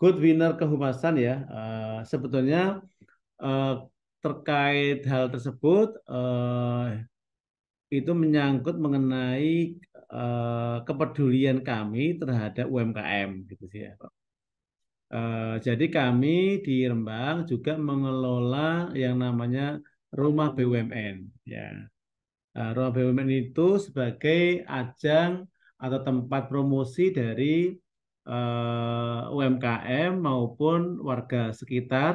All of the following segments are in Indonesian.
good winner kehumasan ya uh, sebetulnya uh, terkait hal tersebut uh, itu menyangkut mengenai uh, kepedulian kami terhadap UMKM gitu sih ya Uh, jadi kami di Rembang juga mengelola yang namanya rumah BUMN ya. Uh, rumah BUMN itu sebagai ajang atau tempat promosi dari uh, eh, UMKM maupun warga sekitar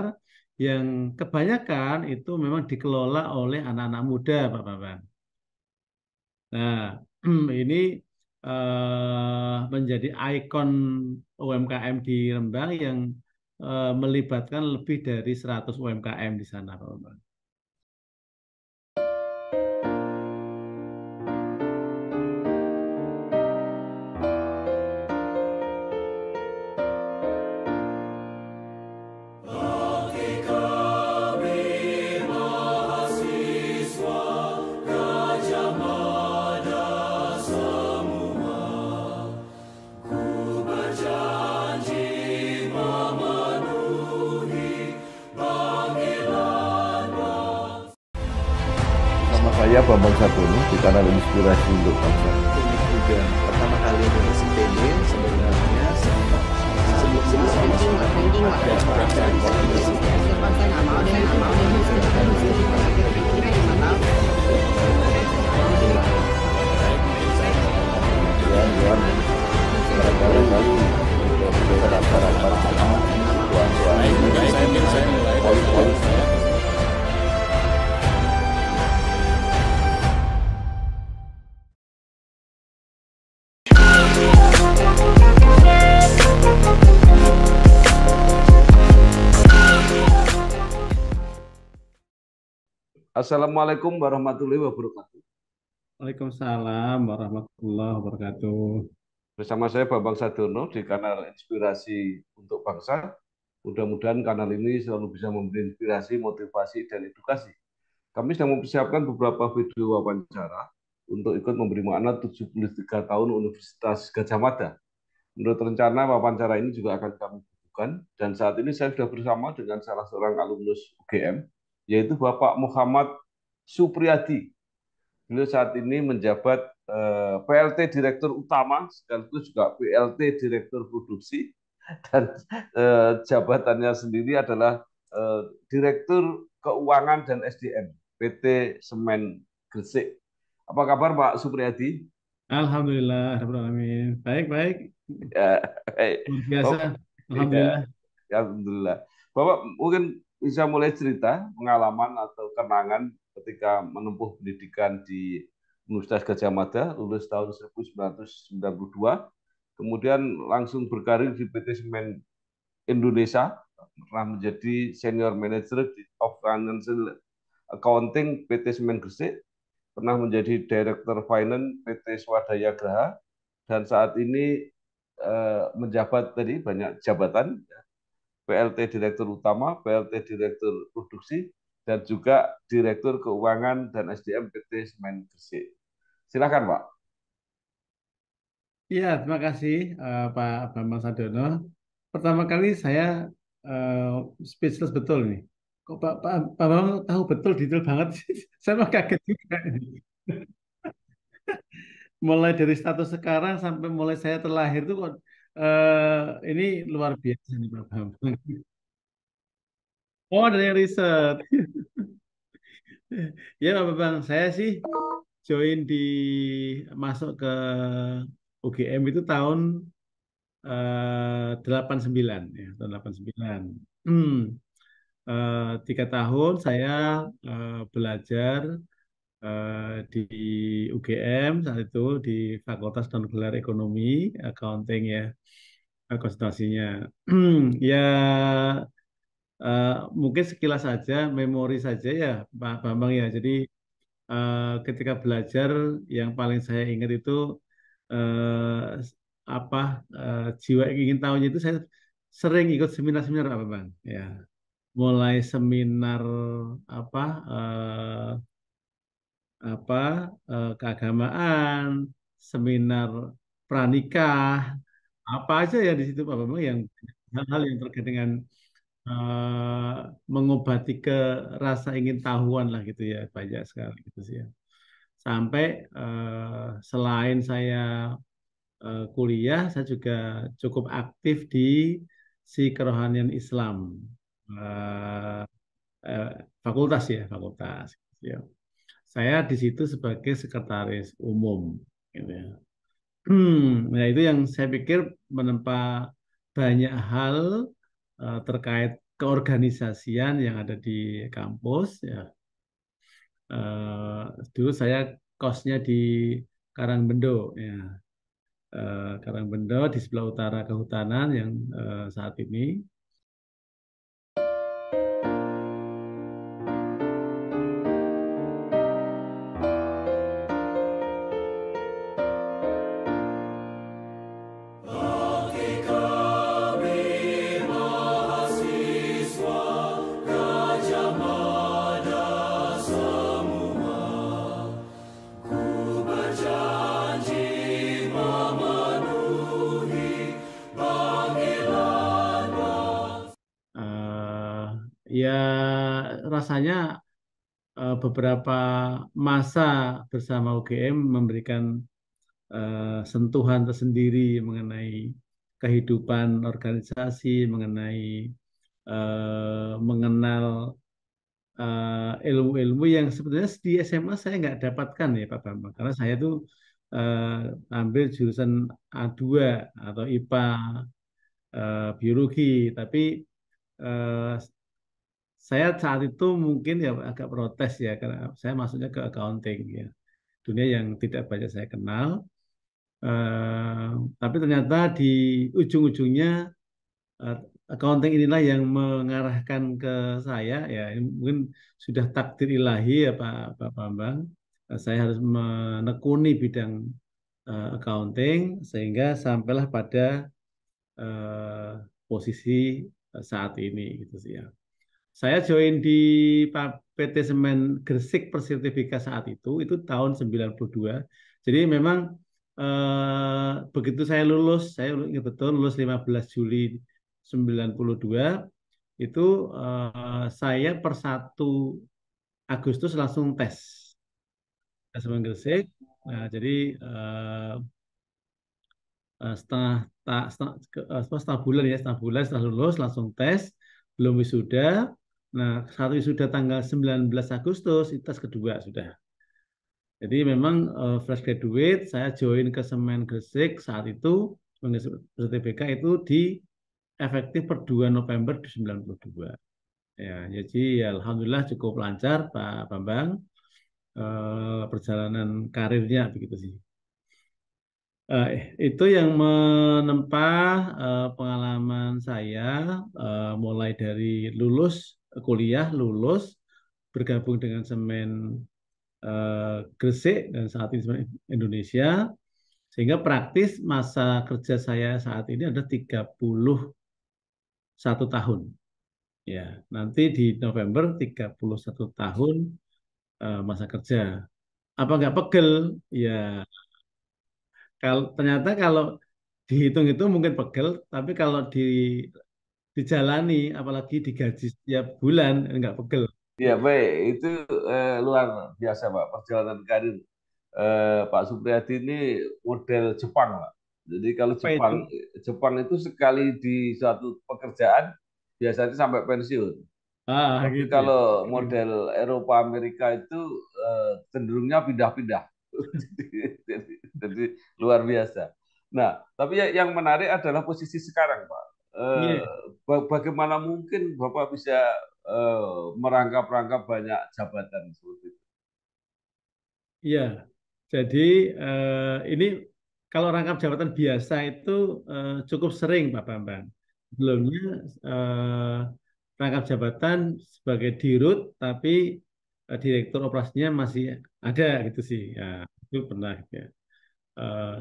yang kebanyakan itu memang dikelola oleh anak-anak muda, Pak Bapak. Nah, ini uh, menjadi ikon UMKM di Rembang yang uh, melibatkan lebih dari 100 UMKM di sana, Pak Bapak. Saya Bambang ini di kanal Inspirasi untuk Bangsa. Ini juga pertama kali dari CPD sebenarnya saya mulai. Assalamualaikum warahmatullahi wabarakatuh. Waalaikumsalam warahmatullahi wabarakatuh. Bersama saya Bambang Sadono di kanal Inspirasi untuk Bangsa. Mudah-mudahan kanal ini selalu bisa memberi inspirasi, motivasi, dan edukasi. Kami sedang mempersiapkan beberapa video wawancara untuk ikut memberi makna 73 tahun Universitas Gajah Mada. Menurut rencana, wawancara ini juga akan kami bukukan. Dan saat ini saya sudah bersama dengan salah seorang alumnus UGM, yaitu Bapak Muhammad Supriyadi. Beliau saat ini menjabat eh, PLT Direktur Utama sekaligus juga PLT Direktur Produksi dan eh, jabatannya sendiri adalah eh, Direktur Keuangan dan SDM PT Semen Gresik. Apa kabar Pak Supriyadi? Alhamdulillah, Alhamdulillah. Baik, baik. Ya, baik. Biasa. Oh, iya. Alhamdulillah. Ya, Alhamdulillah. Bapak mungkin bisa mulai cerita pengalaman atau kenangan ketika menempuh pendidikan di Universitas Gajah Mada, lulus tahun 1992, kemudian langsung berkarir di PT Semen Indonesia, pernah menjadi senior manager di top financial accounting PT Semen Gresik, pernah menjadi director finance PT Swadaya Graha, dan saat ini eh, menjabat tadi banyak jabatan, ya. PLT Direktur Utama, PLT Direktur Produksi, dan juga Direktur Keuangan dan SDM PT Semen Gresik. Silakan Pak. Ya, terima kasih uh, Pak Bambang Sadono. Pertama kali saya uh, speechless betul nih. Kok Pak, Pak, Pak Bambang tahu betul detail banget. saya mah kaget juga. mulai dari status sekarang sampai mulai saya terlahir itu kok Eh, ini luar biasa nih Pak Bambang. Oh, dari riset. Ya Pak Bambang, saya sih join di masuk ke UGM itu tahun uh, eh, 89 ya, tahun 89. Hmm. Uh, tiga tahun saya uh, belajar Eh, di UGM saat itu di Fakultas gelar Ekonomi Accounting ya eh, konsentrasinya ya uh, mungkin sekilas saja memori saja ya Pak Bambang ya jadi uh, ketika belajar yang paling saya ingat itu uh, apa uh, jiwa ingin tahunya itu saya sering ikut seminar-seminar apa bang ya mulai seminar apa uh, apa eh, keagamaan, seminar pranikah, apa aja ya di situ Pak Bambang yang hal-hal yang terkait dengan uh, mengobati ke rasa ingin tahuan lah gitu ya banyak sekali gitu sih ya. Sampai uh, selain saya uh, kuliah, saya juga cukup aktif di si kerohanian Islam uh, uh, fakultas ya fakultas. Gitu ya saya di situ sebagai sekretaris umum gitu ya. Hmm, nah itu yang saya pikir menempa banyak hal uh, terkait keorganisasian yang ada di kampus ya. Uh, dulu saya kosnya di Karangbendo ya. Uh, Karangbendo di sebelah utara kehutanan yang uh, saat ini rasanya uh, beberapa masa bersama UGM memberikan uh, sentuhan tersendiri mengenai kehidupan organisasi, mengenai uh, mengenal ilmu-ilmu uh, yang sebenarnya di SMA saya nggak dapatkan ya Pak Bambang karena saya tuh uh, ambil jurusan A2 atau IPA uh, biologi tapi uh, saya saat itu mungkin ya agak protes ya karena saya masuknya ke accounting ya dunia yang tidak banyak saya kenal uh, tapi ternyata di ujung-ujungnya uh, accounting inilah yang mengarahkan ke saya ya mungkin sudah takdir ilahi ya Pak Pak Bambang uh, saya harus menekuni bidang uh, accounting sehingga sampailah pada uh, posisi saat ini gitu sih ya. Saya join di PT Semen Gresik Persertifika saat itu, itu tahun 92. Jadi memang eh, begitu saya lulus, saya ingat betul lulus 15 Juli 92, itu eh, saya per 1 Agustus langsung tes. Semen Gresik. Nah, jadi eh, eh setengah tak setengah, eh, setengah bulan ya setengah bulan setelah lulus langsung tes belum wisuda Nah, satu sudah tanggal 19 Agustus, itu tes kedua sudah. Jadi memang uh, fresh graduate, saya join ke Semen Gresik saat itu, BTBK itu di efektif per 2 November 92. Ya, jadi ya, Alhamdulillah cukup lancar Pak Bambang, uh, perjalanan karirnya begitu sih. Uh, itu yang menempa uh, pengalaman saya uh, mulai dari lulus kuliah lulus bergabung dengan semen uh, Gresik dan saat ini semen Indonesia sehingga praktis masa kerja saya saat ini ada 31 tahun ya nanti di November 31 tahun uh, masa kerja apa nggak pegel ya kalau ternyata kalau dihitung itu mungkin pegel tapi kalau di dijalani apalagi digaji setiap bulan enggak pegel Iya baik itu eh, luar biasa pak perjalanan karir eh, Pak Supriyadi ini model Jepang pak jadi kalau Apa Jepang itu? Jepang itu sekali di suatu pekerjaan biasanya sampai pensiun ah, tapi gitu. Ya. kalau hmm. model Eropa Amerika itu eh, cenderungnya pindah-pindah jadi, jadi, jadi luar biasa nah tapi ya, yang menarik adalah posisi sekarang pak yeah. Iya. bagaimana mungkin Bapak bisa eh, merangkap-rangkap banyak jabatan seperti itu? Iya, jadi eh, ini kalau rangkap jabatan biasa itu eh, cukup sering Pak Bambang. Sebelumnya rangkap jabatan sebagai dirut tapi direktur operasinya masih ada gitu sih. Ya, itu pernah ya.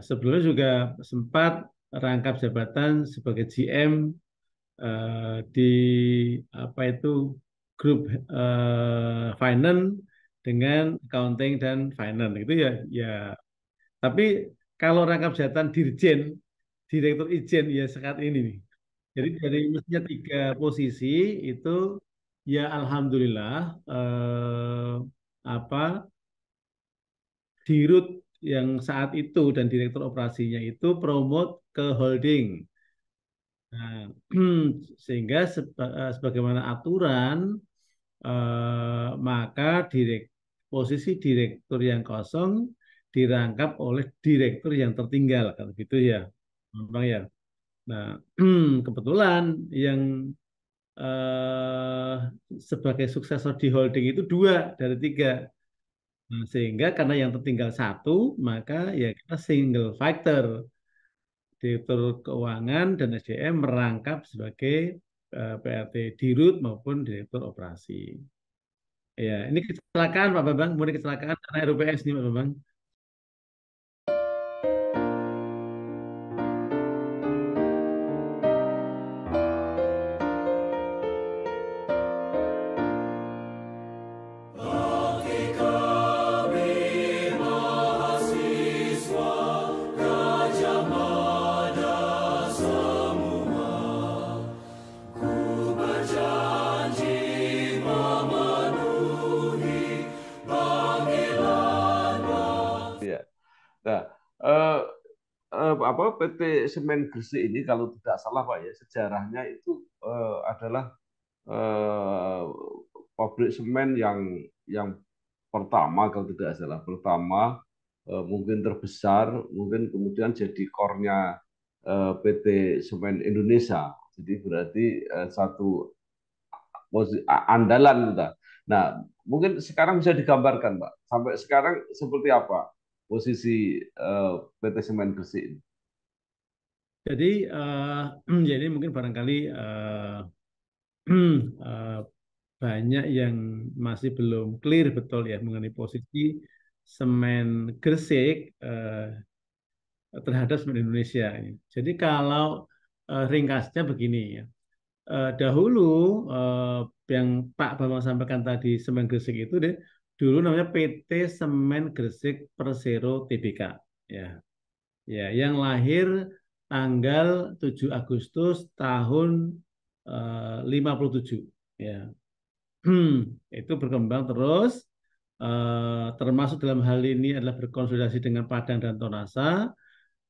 sebelumnya juga sempat rangkap jabatan sebagai GM uh, eh, di apa itu grup uh, finance dengan accounting dan finance itu ya ya tapi kalau rangkap jabatan dirjen direktur ijen ya sekat ini nih jadi dari mestinya tiga posisi itu ya alhamdulillah eh, apa dirut yang saat itu dan direktur operasinya itu promote ke holding. Nah, sehingga seba, eh, sebagaimana aturan eh, maka direk, posisi direktur yang kosong dirangkap oleh direktur yang tertinggal kan gitu ya. Memang ya. Nah, kebetulan yang eh, sebagai suksesor di holding itu dua dari tiga Nah, sehingga karena yang tertinggal satu, maka ya kita single factor. Direktur Keuangan dan SDM merangkap sebagai uh, eh, PRT Dirut maupun Direktur Operasi. Ya, ini kecelakaan Pak Bambang, kemudian kecelakaan karena RUPS ini Pak Bambang. apa PT Semen Gresik ini kalau tidak salah Pak ya sejarahnya itu uh, adalah uh, pabrik semen yang yang pertama kalau tidak salah pertama uh, mungkin terbesar mungkin kemudian jadi kornya uh, PT Semen Indonesia jadi berarti uh, satu andalan kita. Nah, mungkin sekarang bisa digambarkan, Pak. Sampai sekarang seperti apa posisi PT Semen Gresik ini? Jadi, uh, eh, jadi ya mungkin barangkali uh, uh, banyak yang masih belum clear betul ya mengenai posisi semen Gresik uh, terhadap semen Indonesia. Jadi kalau uh, ringkasnya begini ya. Uh, dahulu uh, yang Pak Bambang sampaikan tadi semen Gresik itu deh, dulu namanya PT Semen Gresik Persero Tbk ya. Ya, yang lahir tanggal 7 Agustus tahun eh, uh, 57 ya. itu berkembang terus uh, termasuk dalam hal ini adalah berkonsolidasi dengan Padang dan Tonasa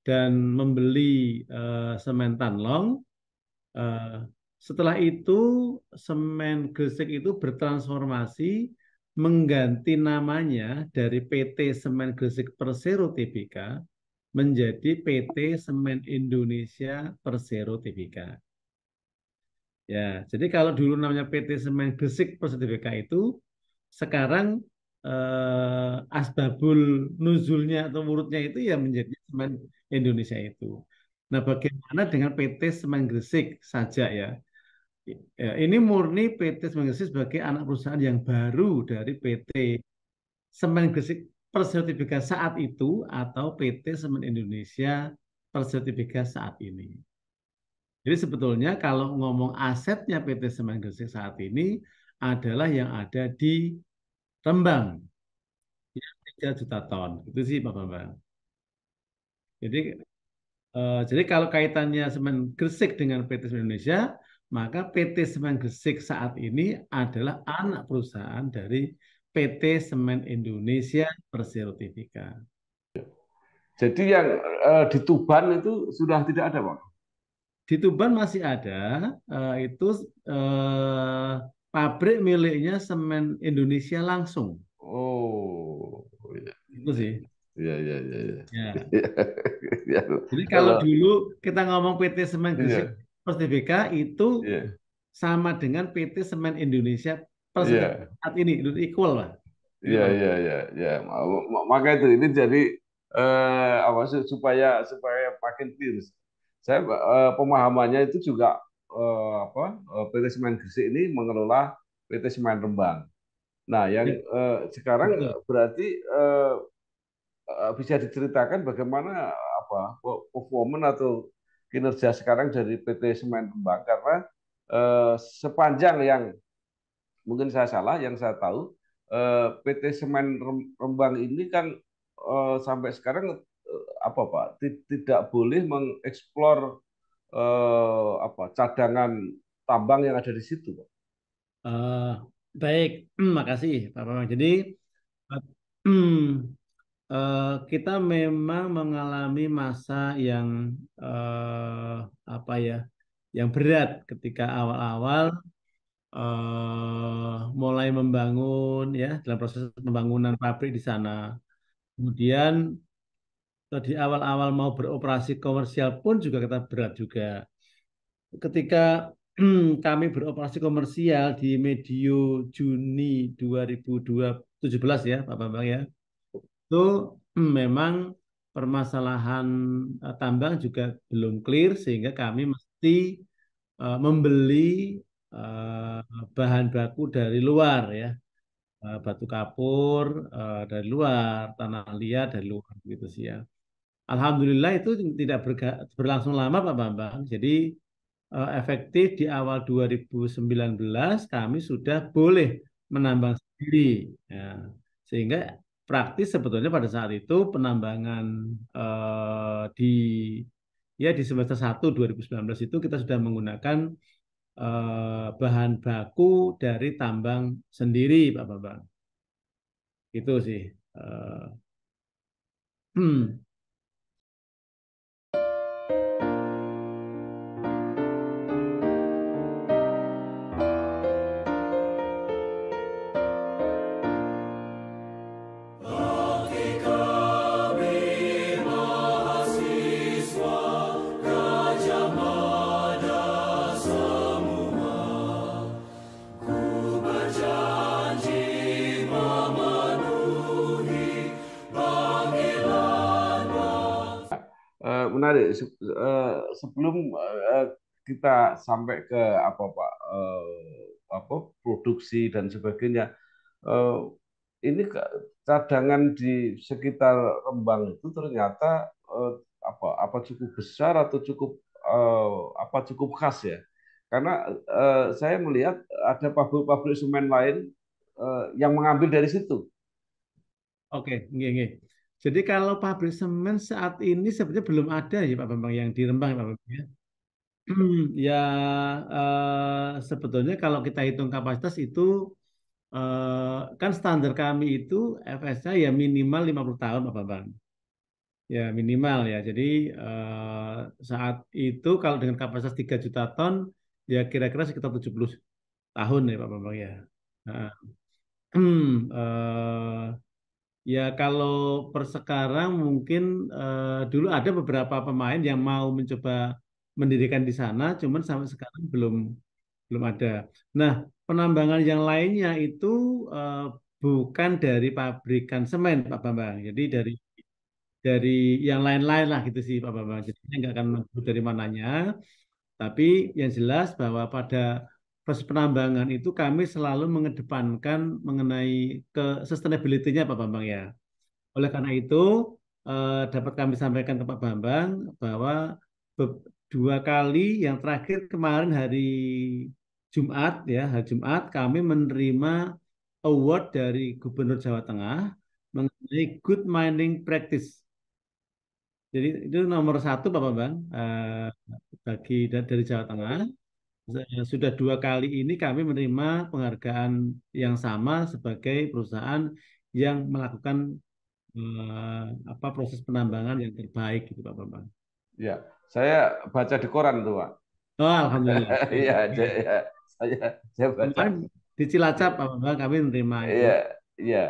dan membeli uh, semen Tanlong uh, setelah itu semen Gresik itu bertransformasi mengganti namanya dari PT Semen Gresik Persero TBK menjadi PT Semen Indonesia Persero Tbk. Ya, jadi kalau dulu namanya PT Semen Gresik Persero Tbk itu sekarang eh, asbabul nuzulnya atau murutnya itu ya menjadi Semen Indonesia itu. Nah, bagaimana dengan PT Semen Gresik saja ya? ya ini murni PT Semen Gresik sebagai anak perusahaan yang baru dari PT Semen Gresik persertifikat saat itu atau PT Semen Indonesia persertifikat saat ini. Jadi sebetulnya kalau ngomong asetnya PT Semen Gresik saat ini adalah yang ada di Rembang. Yang 3 juta ton. Itu sih Pak Bambang. Jadi eh, jadi kalau kaitannya Semen Gresik dengan PT Semen Indonesia, maka PT Semen Gresik saat ini adalah anak perusahaan dari PT Semen Indonesia bersertifikat. Jadi yang eh, di Tuban itu sudah tidak ada, Pak? Di Tuban masih ada, eh, itu eh, pabrik miliknya Semen Indonesia langsung. Oh, iya. itu sih. Ya ya iya. Ya. ya. Jadi kalau dulu kita ngomong PT Semen Gresik iya. ya. itu ya. sama dengan PT Semen Indonesia persen yeah. saat ini equal lah. Iya iya iya iya. iya. Maka itu ini jadi eh, apa sih supaya supaya makin clear. Saya eh, pemahamannya itu juga eh, apa eh, PT Semen Gresik ini mengelola PT Semen Rembang. Nah yang iya. eh, sekarang iya. berarti eh, eh, bisa diceritakan bagaimana apa performance atau kinerja sekarang dari PT Semen Rembang karena eh, sepanjang yang mungkin saya salah, yang saya tahu eh, PT Semen Rembang ini kan eh, sampai sekarang eh, apa Pak tidak boleh mengeksplor apa cadangan tambang yang ada di situ Pak. Uh, baik, makasih Pak Bambang. Jadi uh, kita memang mengalami masa yang uh, apa ya, yang berat ketika awal-awal uh, mulai membangun ya dalam proses pembangunan pabrik di sana. Kemudian di awal-awal mau beroperasi komersial pun juga kita berat juga. Ketika kami beroperasi komersial di medio Juni 2017 ya Pak Bambang ya. Itu memang permasalahan eh, tambang juga belum clear sehingga kami mesti eh, membeli Eh, bahan baku dari luar ya eh, batu kapur eh, dari luar tanah liat dari luar gitu sih ya alhamdulillah itu tidak berlangsung lama Pak Bambang jadi efektif di awal 2019 kami sudah boleh menambang sendiri ya. sehingga praktis sebetulnya pada saat itu penambangan eh, di ya di semester 1 2019 itu kita sudah menggunakan Eh, bahan baku dari tambang sendiri, Pak Bambang. Itu sih. Eh, hmm. menarik. Se uh, sebelum uh, kita sampai ke apa Pak uh, apa produksi dan sebagainya, uh, ini cadangan di sekitar Rembang itu ternyata uh, apa apa cukup besar atau cukup uh, apa cukup khas ya. Karena uh, saya melihat ada pabrik-pabrik semen lain uh, yang mengambil dari situ. Oke, okay, nggih jadi kalau pabrik semen saat ini sebetulnya belum ada ya Pak Bambang yang di Rembang ya Pak Bambang ya. ya eh, sebetulnya kalau kita hitung kapasitas itu eh, kan standar kami itu fsa ya minimal 50 tahun Pak Bambang. Ya minimal ya. Jadi eh, saat itu kalau dengan kapasitas 3 juta ton ya kira-kira sekitar 70 tahun ya Pak Bambang ya. Nah, eh, Ya kalau per mungkin uh, dulu ada beberapa pemain yang mau mencoba mendirikan di sana, cuman sampai sekarang belum belum ada. Nah penambangan yang lainnya itu uh, bukan dari pabrikan semen Pak Bambang, jadi dari dari yang lain-lain lah gitu sih Pak Bambang. Jadi nggak akan dari mananya, tapi yang jelas bahwa pada proses penambangan itu kami selalu mengedepankan mengenai ke sustainability-nya Pak Bambang ya. Oleh karena itu eh, dapat kami sampaikan ke Pak Bambang bahwa dua kali yang terakhir kemarin hari Jumat ya hari Jumat kami menerima award dari Gubernur Jawa Tengah mengenai good mining practice. Jadi itu nomor satu Pak Bambang eh, bagi dari Jawa Tengah sudah dua kali ini kami menerima penghargaan yang sama sebagai perusahaan yang melakukan eh, apa proses penambangan yang terbaik gitu Pak Bambang. Ya, saya baca di koran tuh Pak. Oh, alhamdulillah. Iya, ya, saya saya baca. Kemarin di Cilacap Pak Bambang kami menerima. Iya, iya.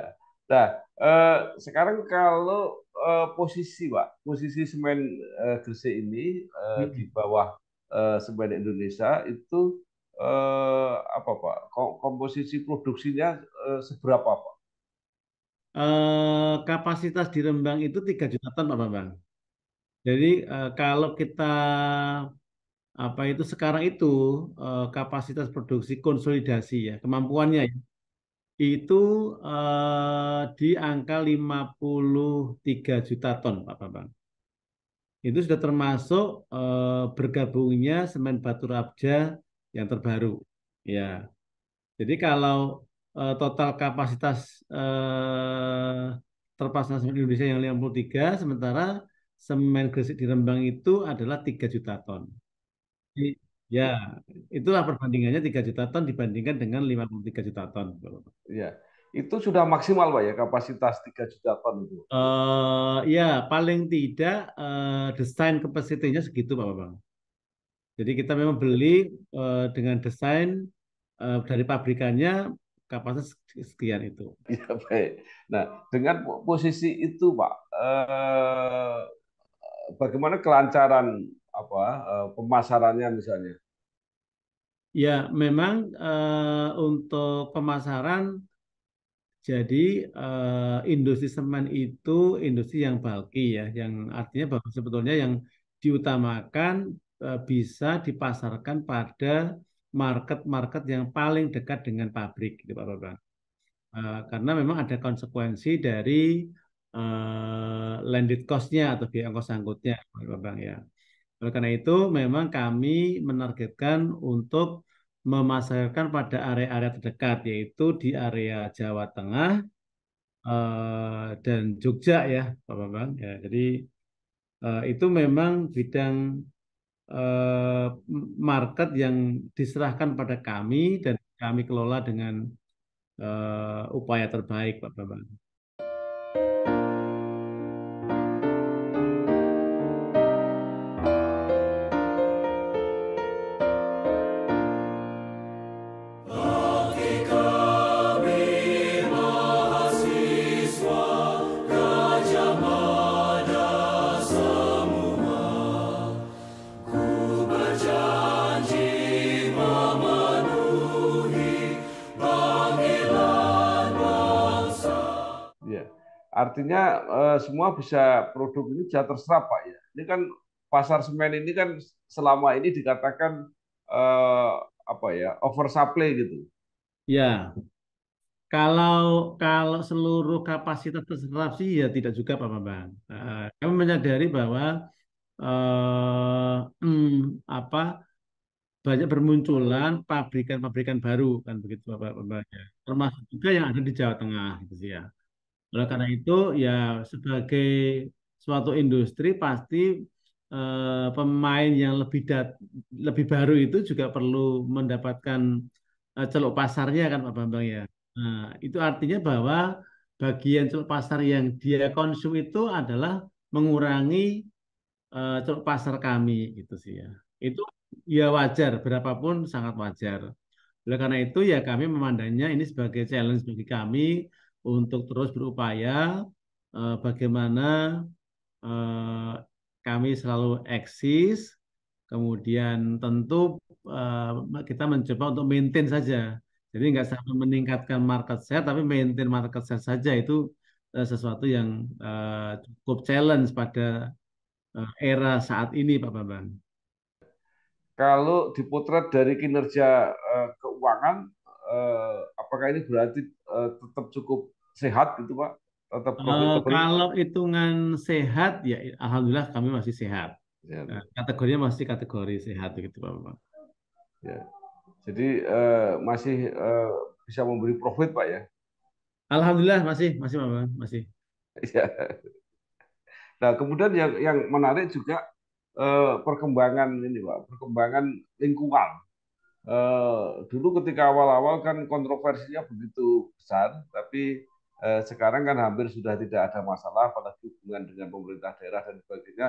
Nah, eh, sekarang kalau eh, posisi Pak, posisi semen eh, Gresik ini eh, hmm. di bawah Eh, Sebagai Indonesia itu uh, apa Pak? Komposisi produksinya uh, seberapa Pak? uh, kapasitas di Rembang itu tiga juta ton Pak bang Jadi uh, kalau kita apa itu sekarang itu uh, kapasitas produksi konsolidasi ya, kemampuannya ya, itu uh, di angka 53 juta ton Pak Bambang itu sudah termasuk eh, bergabungnya semen batu rabja yang terbaru ya jadi kalau eh, total kapasitas eh, terpasang semen Indonesia yang 53 sementara semen Gresik di Rembang itu adalah 3 juta ton jadi, ya itulah perbandingannya 3 juta ton dibandingkan dengan 53 juta ton ya itu sudah maksimal Pak ya kapasitas 3 juta ton itu? Uh, ya, paling tidak uh, desain kapasitinya segitu Pak bang. Jadi kita memang beli uh, dengan desain uh, dari pabrikannya kapasitas sekian itu. Ya baik. Nah, dengan posisi itu Pak, uh, bagaimana kelancaran apa uh, pemasarannya misalnya? Ya, memang uh, untuk pemasaran jadi uh, eh, industri semen itu industri yang bulky ya, yang artinya hmm. bahwa sebetulnya yang diutamakan uh, bisa dipasarkan pada market-market yang paling dekat dengan pabrik, gitu Pak Bapak. Uh, eh, karena memang ada konsekuensi dari uh, landed cost-nya atau biaya ongkos nya Pak Bapak ya. Oleh karena itu memang kami menargetkan untuk memasarkan pada area-area terdekat yaitu di area Jawa Tengah eh, dan Jogja ya Pak Bambang ya jadi eh, itu memang bidang uh, market yang diserahkan pada kami dan kami kelola dengan upaya terbaik Pak Bambang. artinya eh, semua bisa produk ini bisa terserap Pak ya. Ini kan pasar semen ini kan selama ini dikatakan eh, apa ya, oversupply gitu. Ya. Kalau kalau seluruh kapasitas terserap sih ya tidak juga Pak Bambang. Uh, kami menyadari bahwa uh, hmm, apa banyak bermunculan pabrikan-pabrikan baru kan begitu Bapak Bapak ya. Termasuk juga yang ada di Jawa Tengah gitu ya. Oleh karena itu ya sebagai suatu industri pasti eh, pemain yang lebih dat lebih baru itu juga perlu mendapatkan eh, celok pasarnya kan Pak Bambang ya. Nah, itu artinya bahwa bagian celok pasar yang dia konsum itu adalah mengurangi eh, celok pasar kami gitu sih ya. Itu ya wajar, berapapun sangat wajar. Oleh karena itu ya kami memandangnya ini sebagai challenge bagi kami untuk terus berupaya uh, bagaimana uh, kami selalu eksis, kemudian tentu uh, kita mencoba untuk maintain saja. Jadi nggak sampai meningkatkan market share, tapi maintain market share saja itu uh, sesuatu yang uh, cukup challenge pada uh, era saat ini, Pak Bambang. Kalau dipotret dari kinerja uh, keuangan, eh, apakah ini berarti eh, tetap cukup sehat gitu Pak? Tetap eh, profitable? Kalau hitungan sehat ya alhamdulillah kami masih sehat. Ya. Eh, kategorinya masih kategori sehat gitu Pak. Ya. Jadi eh, masih eh, bisa memberi profit Pak ya? Alhamdulillah masih masih Pak, masih. Ya. Nah, kemudian yang yang menarik juga eh, perkembangan ini Pak, perkembangan lingkungan Eh, dulu ketika awal-awal kan kontroversinya begitu besar, tapi uh, sekarang kan hampir sudah tidak ada masalah, apalagi hubungan dengan pemerintah daerah dan sebagainya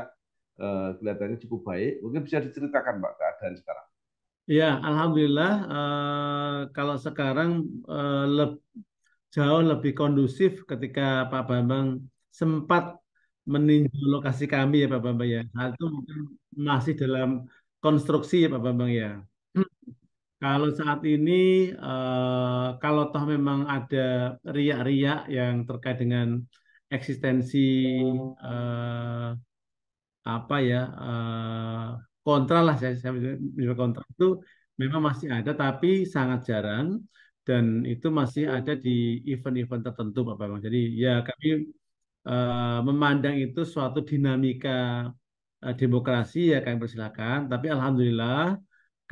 uh, kelihatannya cukup baik. Mungkin bisa diceritakan, Pak, keadaan sekarang. Ya, alhamdulillah uh, kalau sekarang uh, leb, jauh lebih kondusif ketika Pak Bambang sempat meninjau lokasi kami ya Pak Bambang ya. Hal nah, itu mungkin masih dalam konstruksi ya Pak Bambang ya. Kalau saat ini, eh, kalau toh memang ada riak-riak yang terkait dengan eksistensi eh, apa ya eh, kontra lah saya, saya bilang kontra itu memang masih ada tapi sangat jarang dan itu masih ada di event-event tertentu Pak bang. Jadi ya kami eh, memandang itu suatu dinamika eh, demokrasi ya kami persilahkan. Tapi alhamdulillah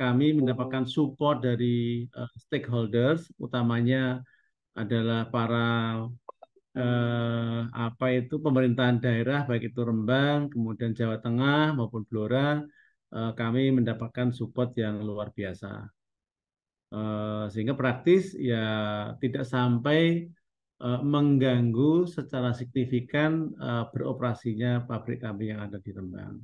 kami mendapatkan support dari uh, stakeholders, utamanya adalah para uh, apa itu pemerintahan daerah baik itu Rembang, kemudian Jawa Tengah maupun Blora, uh, kami mendapatkan support yang luar biasa. uh, sehingga praktis ya tidak sampai uh, mengganggu secara signifikan uh, beroperasinya pabrik kami yang ada di Rembang.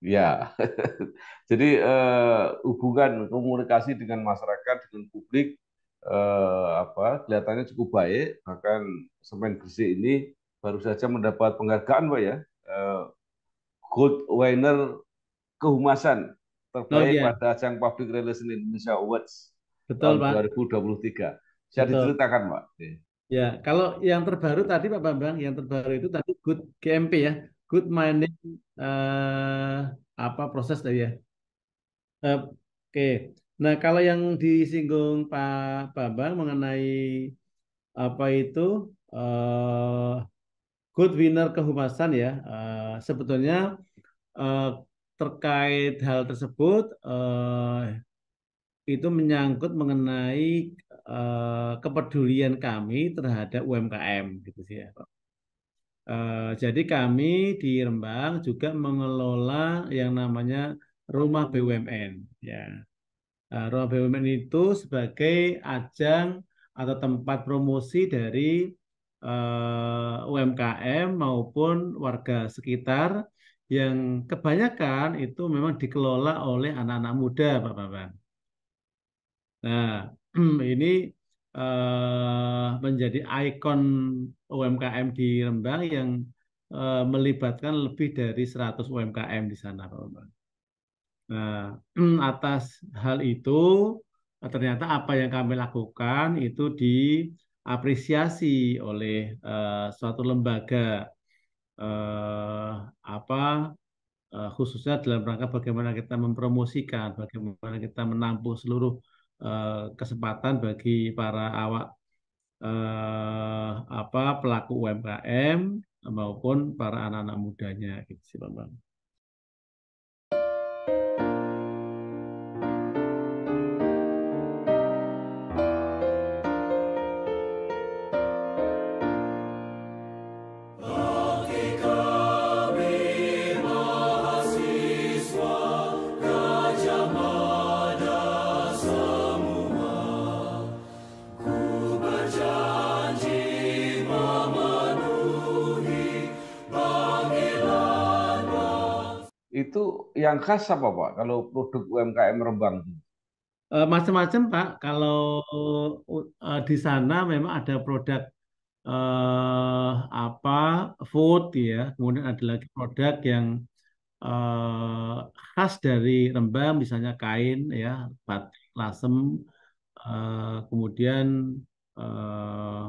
Ya, jadi eh, hubungan komunikasi dengan masyarakat dengan publik eh, apa kelihatannya cukup baik. Bahkan semen Gresik ini baru saja mendapat penghargaan, pak ya, eh, Gold Winner kehumasan terbaik oh, pada ajang Public Relations Indonesia Awards Betul, tahun Pak. 2023. Saya diceritakan, pak. Ya, kalau yang terbaru tadi Pak Bambang, yang terbaru itu tadi Good GMP ya, good mining uh, apa proses tadi ya? Uh, Oke. Okay. Nah, kalau yang disinggung Pak Bambang mengenai apa itu uh, good winner kehumasan ya, uh, sebetulnya uh, terkait hal tersebut uh, itu menyangkut mengenai uh, kepedulian kami terhadap UMKM gitu sih ya. Eh, jadi kami di Rembang juga mengelola yang namanya rumah BUMN. Ya, eh, rumah BUMN itu sebagai ajang atau tempat promosi dari eh, UMKM maupun warga sekitar yang kebanyakan itu memang dikelola oleh anak-anak muda, Pak Bapak. Nah, ini uh, menjadi ikon UMKM di Rembang yang uh, melibatkan lebih dari 100 UMKM di sana, Pak Nah, atas hal itu ternyata apa yang kami lakukan itu diapresiasi oleh uh, suatu lembaga uh, apa uh, khususnya dalam rangka bagaimana kita mempromosikan, bagaimana kita menampung seluruh Eh, kesempatan bagi para awak eh, apa pelaku UMKM maupun para anak-anak mudanya gitu sih Bambang. yang khas apa Pak kalau produk UMKM Rembang? E, Macam-macam Pak, kalau uh, di sana memang ada produk uh, apa food ya, kemudian ada lagi produk yang uh, khas dari Rembang, misalnya kain ya, batik, lasem, uh, kemudian uh,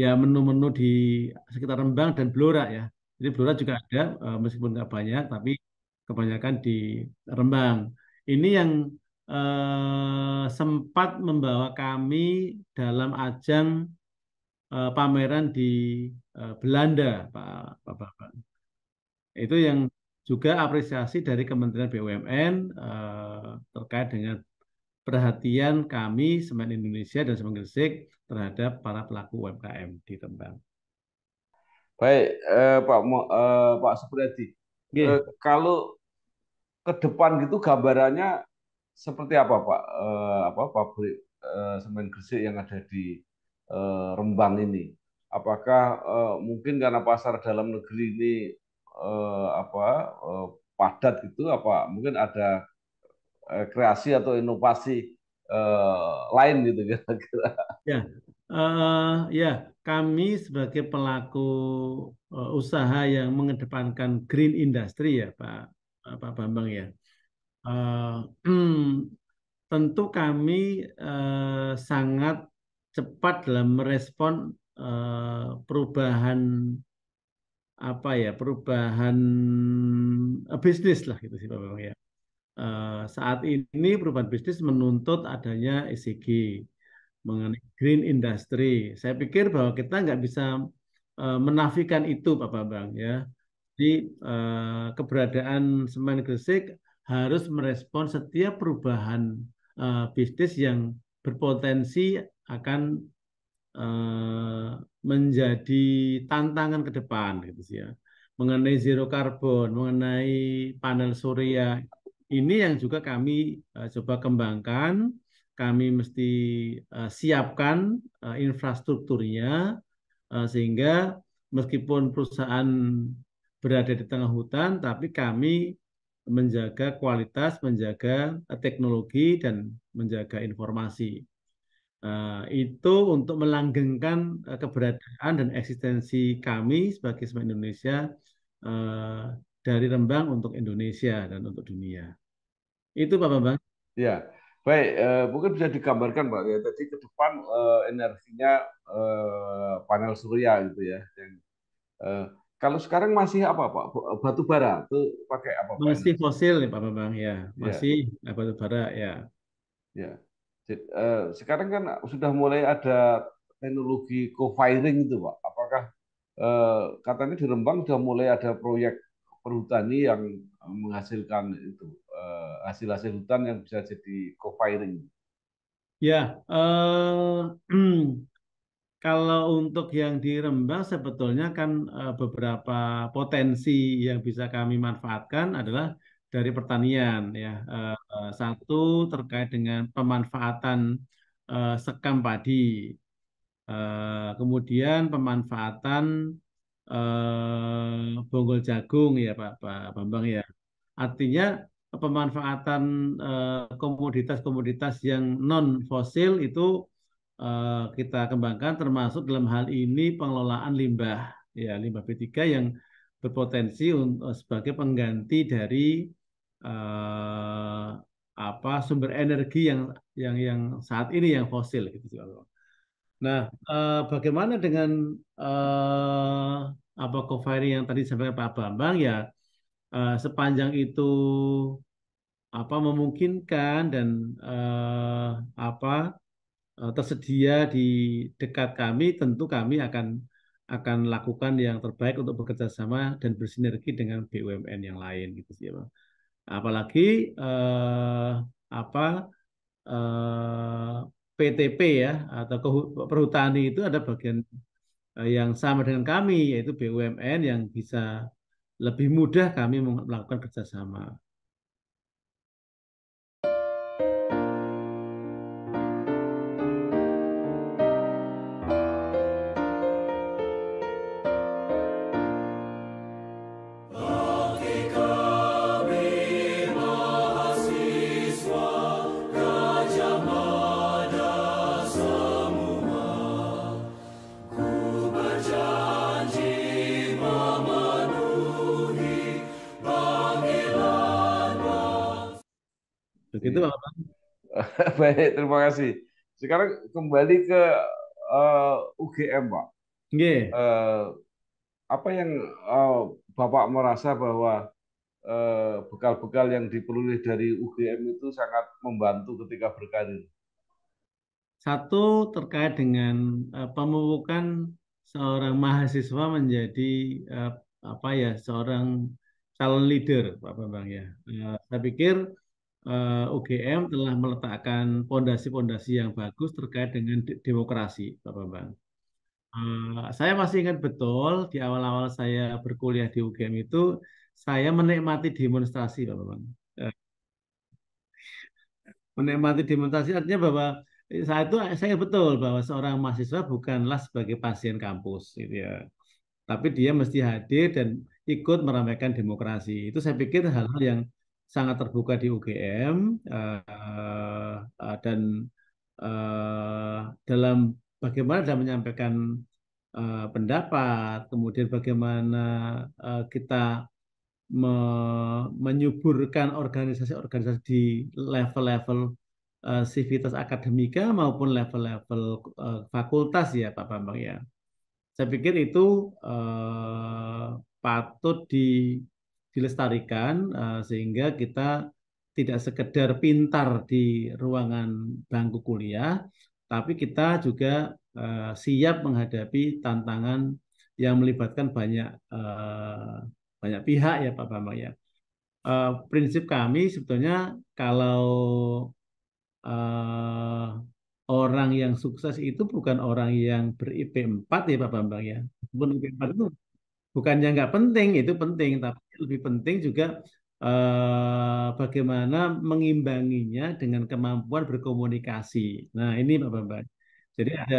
ya menu-menu di sekitar Rembang dan Blora ya. Jadi Blora juga ada meskipun nggak banyak tapi kebanyakan di Rembang. Ini yang eh, sempat membawa kami dalam ajang eh, pameran di eh, Belanda, Pak, Bapak. Itu yang juga apresiasi dari Kementerian BUMN eh, terkait dengan perhatian kami Semen Indonesia dan Semen Gresik terhadap para pelaku UMKM di Rembang. Baik, eh, Pak eh, Pak Supriyadi, yeah. eh, kalau ke depan gitu gambarannya seperti apa Pak? Eh, apa pabrik eh, semen Gresik yang ada di eh, Rembang ini? Apakah eh, mungkin karena pasar dalam negeri ini eh, apa eh, padat gitu apa mungkin ada eh, kreasi atau inovasi eh, lain gitu kira-kira? Ya. Uh, ya, kami sebagai pelaku uh, usaha yang mengedepankan green industry ya, Pak uh, Pak Bambang ya. Uh, tentu kami uh, sangat cepat dalam merespon uh, perubahan apa ya, perubahan uh, bisnis lah gitu sih Pak Bambang ya. Uh, saat ini perubahan bisnis menuntut adanya ECG mengenai green industry. Saya pikir bahwa kita nggak bisa uh, menafikan itu, Bapak Bang. Ya, jadi uh, keberadaan semen Gresik harus merespon setiap perubahan uh, bisnis yang berpotensi akan uh, menjadi tantangan ke depan gitu sih ya mengenai zero carbon, mengenai panel surya ini yang juga kami uh, coba kembangkan kami mesti uh, siapkan uh, infrastrukturnya uh, sehingga meskipun perusahaan berada di tengah hutan tapi kami menjaga kualitas, menjaga teknologi dan menjaga informasi. Uh, itu untuk melanggengkan uh, keberadaan dan eksistensi kami sebagai semua Indonesia uh, dari Rembang untuk Indonesia dan untuk dunia. Itu Pak Bambang. Ya, Baik, eh, mungkin bisa digambarkan Pak ya tadi ke depan eh, energinya eh, panel surya gitu ya. Yang, eh, kalau sekarang masih apa Pak? Eh, batu bara itu pakai apa? Pak? Masih fosil nih Pak Bambang ya. ya. Masih ya. batu bara ya. Ya. Jadi, eh, sekarang kan sudah mulai ada teknologi co-firing itu Pak. Apakah eh, katanya di Rembang sudah mulai ada proyek perhutani yang menghasilkan itu. Eh, hasil-hasil uh, hutan yang bisa jadi co-firing? Ya, uh, kalau untuk yang di Rembang sebetulnya kan uh, beberapa potensi yang bisa kami manfaatkan adalah dari pertanian ya. Uh, satu terkait dengan pemanfaatan uh, sekam padi. Uh, kemudian pemanfaatan uh, bonggol jagung ya Pak Pak Bambang ya. Artinya pemanfaatan eh, komoditas-komoditas yang non fosil itu eh, kita kembangkan termasuk dalam hal ini pengelolaan limbah ya limbah B3 yang berpotensi untuk eh, sebagai pengganti dari uh, apa sumber energi yang yang yang saat ini yang fosil gitu Nah, uh, bagaimana dengan uh, apa co yang tadi disampaikan Pak Bambang ya uh, sepanjang itu apa memungkinkan dan uh, apa eh, tersedia di dekat kami tentu kami akan akan lakukan yang terbaik untuk bekerja sama dan bersinergi dengan BUMN yang lain gitu sih Pak. Apalagi eh, apa eh, PTP ya atau perhutani itu ada bagian eh, yang sama dengan kami yaitu BUMN yang bisa lebih mudah kami melakukan kerjasama. Itu iya. Bang. Baik, terima kasih. Sekarang kembali ke uh, eh, UGM, Pak. Yeah. Iya. Uh, apa yang uh, Bapak merasa bahwa eh, bekal-bekal yang diperoleh dari UGM itu sangat membantu ketika berkarir? Satu terkait dengan uh, pemupukan seorang mahasiswa menjadi uh, apa ya seorang calon leader, Pak Bambang ya. Uh, saya pikir uh, eh, UGM telah meletakkan pondasi-pondasi yang bagus terkait dengan de demokrasi, Bapak Bang. Uh, saya masih ingat betul di awal-awal saya berkuliah di UGM itu saya menikmati demonstrasi, Bapak Bang. Uh, menikmati demonstrasi artinya bahwa saya itu saya betul bahwa seorang mahasiswa bukanlah sebagai pasien kampus, gitu ya. Tapi dia mesti hadir dan ikut meramaikan demokrasi. Itu saya pikir hal-hal yang sangat terbuka di UGM uh, eh, uh, eh, dan uh, dalam bagaimana dalam menyampaikan uh, pendapat, kemudian bagaimana uh, kita me menyuburkan organisasi-organisasi di level-level uh, akademika maupun level-level uh, fakultas ya Pak Bambang ya. Saya pikir itu uh, patut di dilestarikan uh, sehingga kita tidak sekedar pintar di ruangan bangku kuliah, tapi kita juga uh, siap menghadapi tantangan yang melibatkan banyak uh, banyak pihak ya Pak Bambang ya. Uh, prinsip kami sebetulnya kalau uh, orang yang sukses itu bukan orang yang ber IP 4 ya Pak Bambang ya. Bukan IP 4 itu bukannya nggak penting, itu penting, tapi lebih penting juga eh, bagaimana mengimbanginya dengan kemampuan berkomunikasi. Nah ini Bapak-Bapak. Jadi ada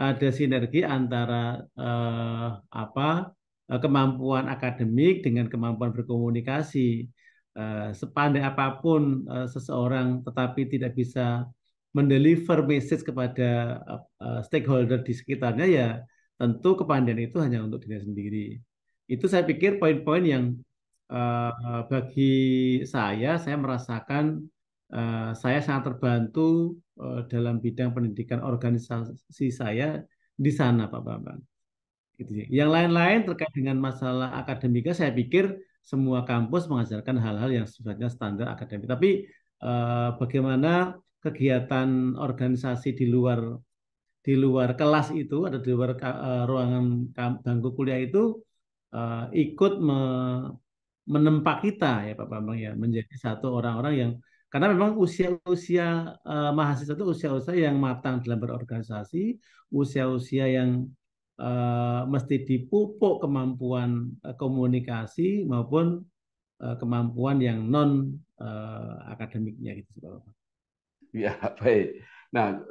ada sinergi antara eh, apa eh, kemampuan akademik dengan kemampuan berkomunikasi. Eh, sepandai apapun eh, seseorang, tetapi tidak bisa mendeliver message kepada uh, stakeholder di sekitarnya ya tentu kepandaian itu hanya untuk diri sendiri. Itu saya pikir poin-poin yang Eh, bagi saya, saya merasakan eh, saya sangat terbantu eh, dalam bidang pendidikan organisasi saya di sana, Pak Bambang. Gitu. Yang lain-lain terkait dengan masalah akademika, saya pikir semua kampus mengajarkan hal-hal yang sebenarnya standar akademik. Tapi bagaimana kegiatan organisasi di luar di luar kelas itu ada di luar ruangan bangku kuliah itu ikut me, menempa kita ya Pak Bambang ya menjadi satu orang-orang yang karena memang usia-usia uh, mahasiswa itu usia-usia yang matang dalam berorganisasi, usia-usia yang uh, mesti dipupuk kemampuan uh, komunikasi maupun uh, kemampuan yang non uh, akademiknya gitu Pak Bambang. Ya baik. Nah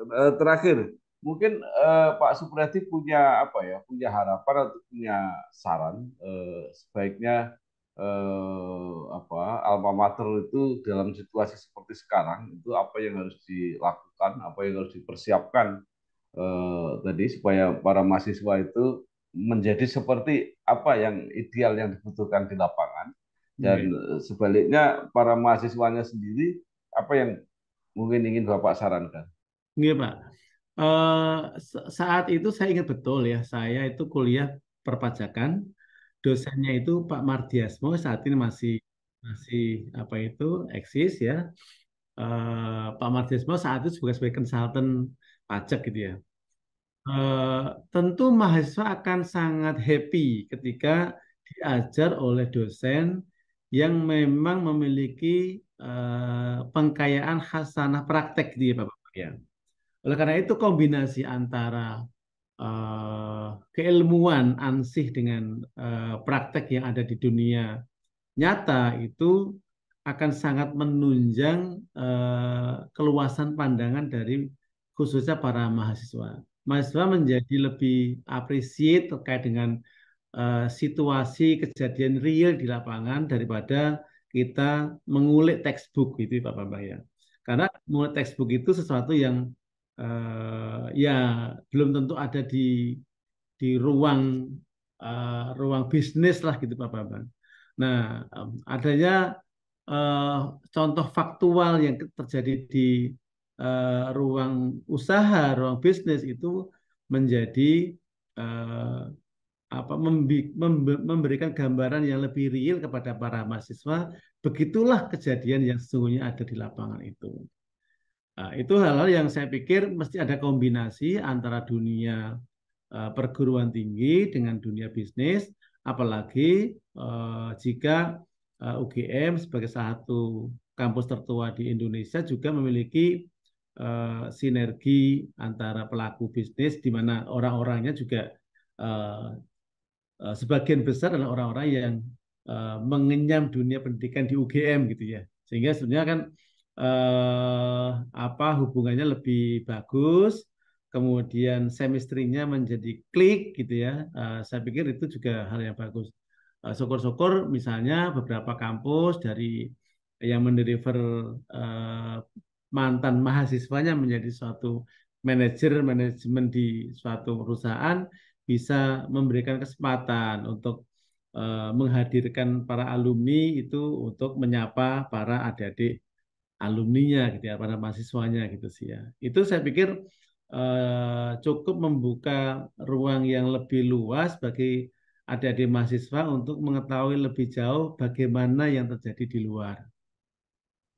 terakhir mungkin eh, Pak Supriyadi punya apa ya punya harapan atau punya saran eh, sebaiknya eh, apa alma mater itu dalam situasi seperti sekarang itu apa yang harus dilakukan, apa yang harus dipersiapkan eh, tadi supaya para mahasiswa itu menjadi seperti apa yang ideal yang dibutuhkan di lapangan hmm. dan hmm. sebaliknya para mahasiswanya sendiri apa yang mungkin ingin Bapak sarankan? Iya Pak. Uh, saat itu saya ingat betul ya, saya itu kuliah perpajakan dosennya itu Pak Mardiasmo saat ini masih masih apa itu eksis ya. Uh, Pak Mardiasmo saat itu juga sebagai konsultan pajak gitu ya. Uh, tentu mahasiswa akan sangat happy ketika diajar oleh dosen yang memang memiliki uh, pengkayaan khasanah praktek gitu ya Bapak. Ya. Oleh karena itu kombinasi antara Eh, keilmuan ansih dengan eh, praktek yang ada di dunia nyata itu akan sangat menunjang eh, keluasan pandangan dari khususnya para mahasiswa. Mahasiswa menjadi lebih appreciate terkait dengan situasi kejadian real di lapangan daripada kita mengulik textbook gitu ya, Pak Bambang ya. Karena mengulik textbook itu sesuatu yang uh, ya belum tentu ada di di ruang uh, ruang bisnis lah gitu Pak Bambang. Nah, um, adanya uh, contoh faktual yang terjadi di uh, ruang usaha, ruang bisnis itu menjadi uh, apa memberikan gambaran yang lebih real kepada para mahasiswa. Begitulah kejadian yang sesungguhnya ada di lapangan itu. Nah, itu hal-hal yang saya pikir mesti ada kombinasi antara dunia e, perguruan tinggi dengan dunia bisnis, apalagi e, jika e, UGM sebagai satu kampus tertua di Indonesia juga memiliki sinergi antara pelaku bisnis di mana orang-orangnya juga sebagian besar adalah orang-orang yang mengenyam dunia pendidikan di UGM gitu ya. Sehingga sebenarnya kan eh, apa hubungannya lebih bagus, kemudian semestrinya menjadi klik gitu ya. Eh, saya pikir itu juga hal yang bagus. Eh, syukur-syukur misalnya beberapa kampus dari yang mendeliver eh, mantan mahasiswanya menjadi suatu manajer manajemen di suatu perusahaan bisa memberikan kesempatan untuk eh, menghadirkan para alumni itu untuk menyapa para adik-adik alumninya gitu ya para mahasiswanya gitu sih ya itu saya pikir eh, cukup membuka ruang yang lebih luas bagi adik-adik mahasiswa untuk mengetahui lebih jauh bagaimana yang terjadi di luar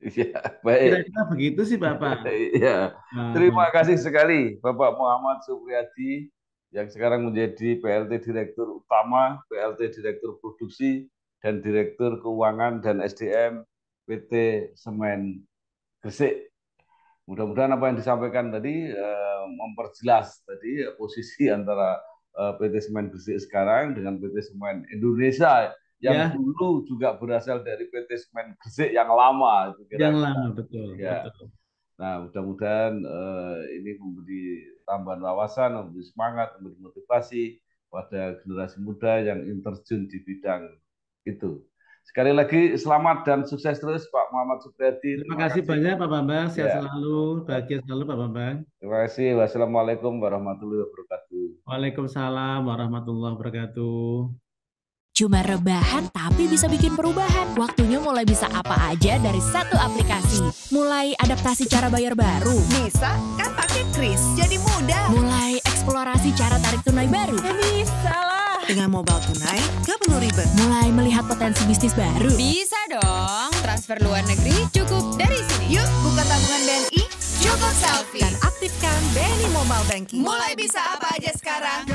Ya, baik. Kira-kira begitu sih Bapak. Ya. Terima kasih sekali Bapak Muhammad Supriyadi yang sekarang menjadi PLT Direktur Utama, PLT Direktur Produksi, dan Direktur Keuangan dan SDM PT Semen Gresik. Mudah-mudahan apa yang disampaikan tadi eh, memperjelas tadi eh, posisi antara eh, PT Semen Gresik sekarang dengan PT Semen Indonesia yang ya. dulu juga berasal dari PT Semen Gresik yang lama itu kira -kira. Yang lama betul. Ya. betul. Nah, mudah-mudahan ini memberi tambahan wawasan, memberi semangat, memberi motivasi pada generasi muda yang interjun di bidang itu. Sekali lagi selamat dan sukses terus Pak Muhammad Supriyadi. Terima, Terima kasih, banyak Pak Bambang, sehat ya. selalu, bahagia selalu Pak Bambang. Terima kasih. Wassalamualaikum warahmatullahi wabarakatuh. Waalaikumsalam warahmatullahi wabarakatuh. Cuma rebahan tapi bisa bikin perubahan. Waktunya mulai bisa apa aja dari satu aplikasi. Mulai adaptasi cara bayar baru. Bisa kan pakai Kris. Jadi mudah. Mulai eksplorasi cara tarik tunai baru. Bisa dengan mobile tunai, gak perlu ribet. Mulai melihat potensi bisnis baru. Bisa dong. Transfer luar negeri cukup dari sini. Yuk, buka tabungan BNI. Cukup selfie. Dan aktifkan BNI Mobile Banking. Mulai bisa apa aja sekarang.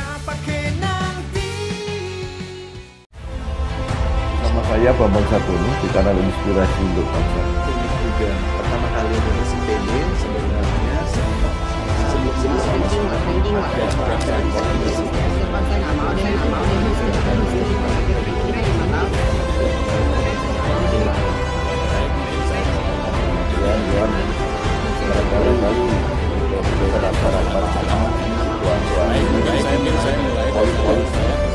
Nama saya Bambang Satuni di kanal Inspirasi untuk Bangsa. pertama kali Indonesia PD sebenarnya sebelum sebelum sebelum sebelum sebelum sebelum sebelum saya nggak mau deh nggak mau deh mesti kita mesti kita lima tahun Terima kasih.